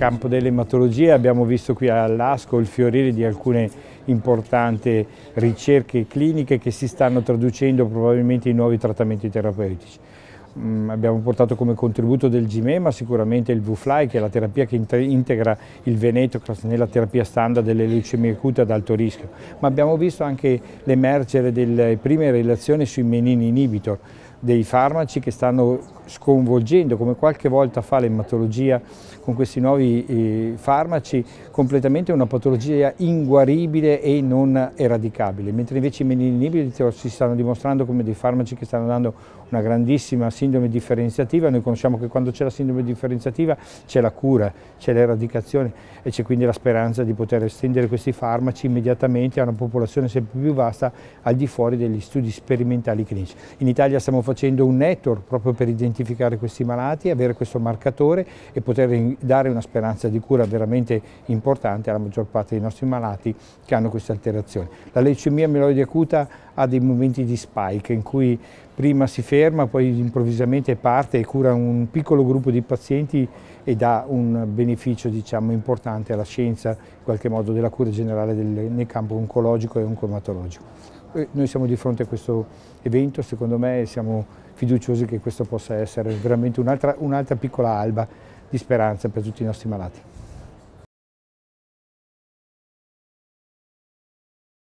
campo dell'ematologia abbiamo visto qui all'ASCO il fiorire di alcune importanti ricerche cliniche che si stanno traducendo probabilmente in nuovi trattamenti terapeutici. Mm, abbiamo portato come contributo del GMEMA sicuramente il VFLY che è la terapia che integra il venetocras nella terapia standard delle leucemie acute ad alto rischio, ma abbiamo visto anche l'emergere delle prime relazioni sui menini inhibitor, dei farmaci che stanno sconvolgendo, come qualche volta fa l'ematologia con questi nuovi eh, farmaci, completamente una patologia inguaribile e non eradicabile, mentre invece i meninibili si stanno dimostrando come dei farmaci che stanno dando una grandissima sindrome differenziativa, noi conosciamo che quando c'è la sindrome differenziativa c'è la cura, c'è l'eradicazione e c'è quindi la speranza di poter estendere questi farmaci immediatamente a una popolazione sempre più vasta al di fuori degli studi sperimentali clinici. In Italia stiamo facendo facendo un network proprio per identificare questi malati, avere questo marcatore e poter dare una speranza di cura veramente importante alla maggior parte dei nostri malati che hanno queste alterazioni. La leucemia mieloide acuta ha dei momenti di spike in cui prima si ferma, poi improvvisamente parte e cura un piccolo gruppo di pazienti e dà un beneficio diciamo, importante alla scienza, in qualche modo, della cura generale del, nel campo oncologico e oncomatologico. Eh, noi siamo di fronte a questo evento, secondo me siamo fiduciosi che questo possa essere veramente un'altra un piccola alba di speranza per tutti i nostri malati.